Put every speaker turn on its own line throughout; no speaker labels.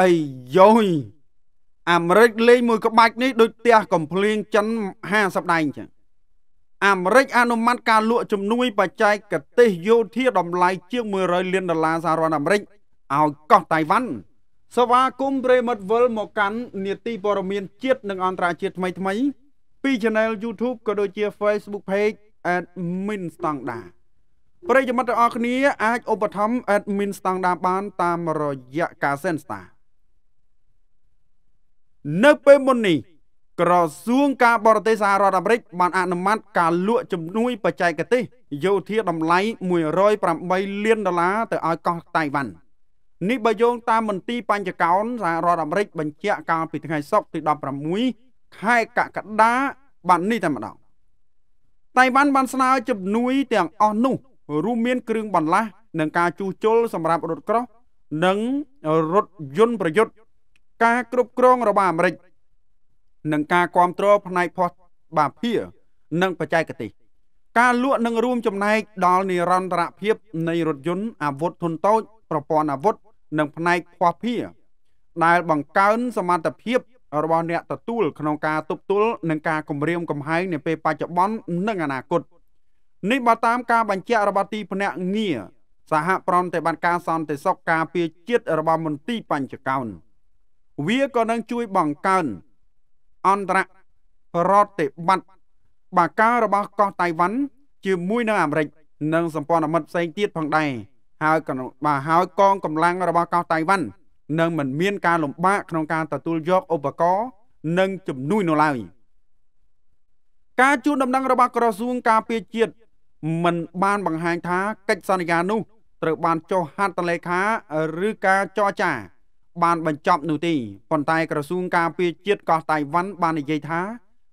អីយ៉យអាមេរិកលេងមួយក្បាច់នេះដូចផ្ទះកំភ្លៀងចិន50ដៃអញ្ចឹងអាមេរិកអនុម័តការលក់ជំនួយបច្ចេកទេសយោធាតម្លៃជាង100លានដុល្លារសហរដ្ឋអាមេរិកឲ្យកោះតៃវ៉ាន់សវាគមព្រេមិតវិលមកកាន់នីតិព័រមានជាតិនិងអន្តរជាតិថ្មីថ្មី ពី channel YouTube ក៏ដូចជា Facebook page admin standard ប្រិយមិត្តទាំងអស់គ្នាអាចឧបត្ថម្ភ admin standard បាន តាមរយៈការ Senstar នៅពេលមុននេះក្រសួងការបរទេសសហរដ្ឋអាមេរិកបានអនុម័តការលក់ជំនួយបច្ចេកទេសយោធាតម្លៃ108លានដុល្លារទៅឲ្យកោះតៃវ៉ាន់នេះបើយោងតាមមន្ទីរបញ្ចកោនសហរដ្ឋអាមេរិកបញ្ជាក់កាលពីថ្ងៃសុក្រទី16ខែកក្កដាបាននេះតែម្ដងតៃវ៉ាន់បានស្នើជំនួយទាំងអស់នោះរួមមានគ្រឿងបន្លាស់និងការជួសជុលសម្រាប់រថក្រោះនិងរថយន្តប្រយុទ្ធការគ្រប់គ្រងរបស់អាមេរិកនិងការគ្រប់គ្រងផ្នែកផោះបាភានិងបច្ចេកទេសការលក់និងរួមចំណែកដល់និរន្តរភាពនៃរថយន្តអាវុធធុនតូចប្រព័ន្ធអាវុធនិងផ្នែកភ័ស្តុភារដែល បង្កើនសមត្ថភាពរបស់អ្នកទទួលក្នុងការទប់ទល់និងការគម្រាមកំហែងនាពេលបច្ចុប្បន្ននិងអនាគតនេះបើតាមការបញ្ជាក់របស់ទីភ្នាក់ងារសហប្រតិបត្តិការសន្តិសុខការពារជាតិរបស់មន្ទីរបញ្ចកោណវាក៏នឹងជួយបង្កើនអន្តរប្រតិបត្តិបាការរបស់កោះតៃវ៉ាន់ជាមួយនឹងអាមេរិក និងសម្ព័ន្ធមិត្តផ្សេងទៀតផងដែរហើយក៏បាទហើយកងកម្លាំងរបស់កោះតៃវ៉ាន់នឹងមិនមានការលំបាកក្នុងការទទួលយកឧបករណ៍និងជំនួយនៅឡើយការជួនដំណឹងរបស់ក្រសួងការពារជាតិមិនបានបង្ហាញថា កិច្ចសន្យានោះត្រូវបានចុះហត្ថលេខាឬការចរចាបានបញ្ចប់នោះទេប៉ុន្តែក្រសួងការពារជាតិកោះតៃវ៉ាន់បាននិយាយថា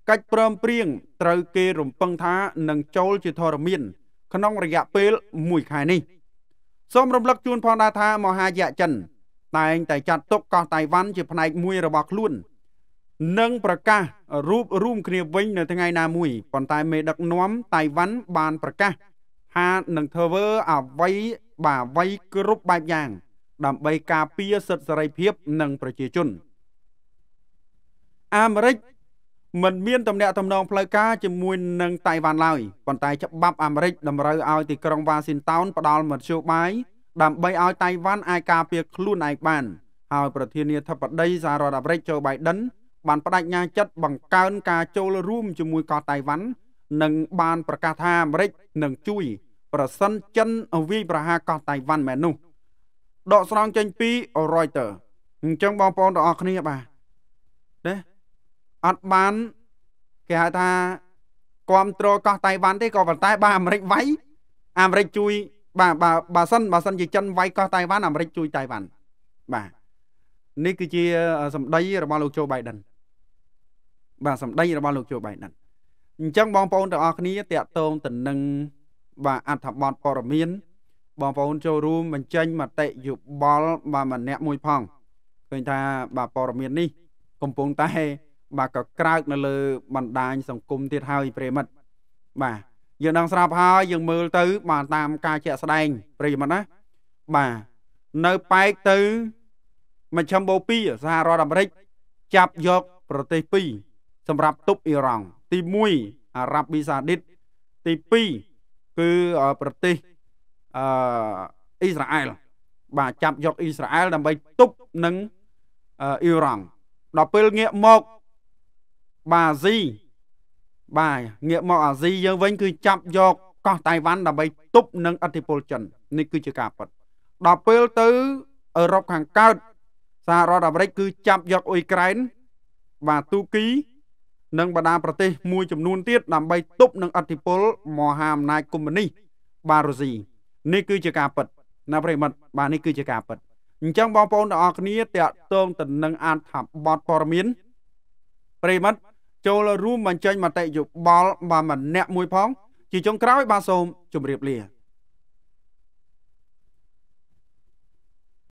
កិច្ចព្រមព្រៀងត្រូវគេរំពឹងថានឹងចូលជាធរមាន ក្នុងរយៈពេល1ខែនេះសូមរំលឹកជូនផងដែរថាមហាយៈចិន តែងតែចាត់ទុកកោះតៃវ៉ាន់ជាផ្នែកមួយរបស់ខ្លួននិងប្រកាសរួបរួមគ្នាវិញនៅថ្ងៃណាមួយប៉ុន្តែមេដឹកនាំតៃវ៉ាន់បានប្រកាសថានឹងធ្វើអ្វីបាទអ្វីគ្រប់បែបយ៉ាងដើម្បីការពារសិទ្ធិសេរីភាពនិងប្រជាជនអាមេរិកមិនមានទំនាក់ទំនងផ្លូវការជាមួយនឹងតៃវ៉ាន់ឡើយប៉ុន្តែច្បាប់អាមេរិកតម្រូវឲ្យទីក្រុងវ៉ាស៊ីនតោនផ្ដល់មធ្យោបាយដើម្បីឲ្យតៃវ៉ាន់អាចការពារខ្លួនឯងបានហើយប្រធានាធិបតីសហរដ្ឋអាមេរិកโจ Biden បានបដិញ្ញាចិត្តបង្កើន ការចូលរួមជាមួយកោះតៃវ៉ាន់និង បានប្រកាសថាអាមេរិកនឹងជួយ ប្រសិន ចិនវាយប្រហារកោះតៃវ៉ាន់មែននោះ។ដកស្រង់ចេញពី Reuters អញ្ចឹងបងប្អូនទាំងអស់គ្នាបាទណាអត់បានគេហៅថាគ្រប់គ្រងកោះតៃវ៉ាន់ទេក៏ប៉ុន្តែបាទអាមេរិកវាយអាមេរិកជួយបាទបាទបើសិនបើសិនជាចិនវាយកោះតៃវ៉ាន់អាមេរិកជួយតៃវ៉ាន់បាទនេះគឺជា សម្ដីរបស់លោកโจ Biden បាទសម្ដីរបស់លោកโจ Biden អញ្ចឹងបងប្អូនទាំងអស់គ្នាតកតងទៅនឹងបាទអត្ថបទព័ត៌មានបងប្អូនចូលរួមបញ្ចេញមតិយោបល់បាទម្នាក់មួយផងឃើញថាបាទព័ត៌មាននេះកំពុងតែបាទក៏ក្រើក នៅលើបណ្ដាញសង្គមទៀតហើយប្រិមិត្តបាទយើងដឹងស្រាប់ហើយយើងមើលទៅបាទតាម ការជាក់ស្ដែងប្រិមិត្តណាបាទនៅប៉ែកទៅមជ្ឈមបូពីសហរដ្ឋអាមេរិកចាប់យកប្រទេស2សម្រាប់ទប់អ៊ីរ៉ង់ទី1អារ៉ាប៊ីសាឌីតទី2គឺប្រទេសអឺអ៊ីស្រាអែលបាទចាប់យកអ៊ីស្រាអែលដើម្បីទប់នឹងអ៊ីរ៉ង់ដល់ពេលងាកមកបាទអាស៊ីបាទងាកមកអាស៊ីយើងវិញ គឺ ចាប់យកកោះតៃវ៉ាន់ដើម្បីទប់នឹងអធិបតេយ្យចិននេះគឺជាការពិតដល់ពេលទៅអឺរ៉ុបខាងកើតសហរដ្ឋអាមេរិកគឺចាប់យកអ៊ុយក្រែនបាទទូគី និងបណ្ដាប្រទេស មួយចំនួនទៀតដើម្បីទប់នឹងអធិបតេយ្យមហាអំណាចកុម្មុយនីសបាទរុស្ស៊ីនេះគឺជាការពិតណាប្រិមិត្តបាទនេះគឺជាការពិតអញ្ចឹងបងប្អូនទាំងអស់គ្នាតកតងទៅនឹងអត្ថបទព័ត៌មានប្រិមិត្តចូលរួមបញ្ចេញមតិយោបល់បាទម្នាក់មួយផង ជាចុងក្រោយបាទសូមជម្រាបលា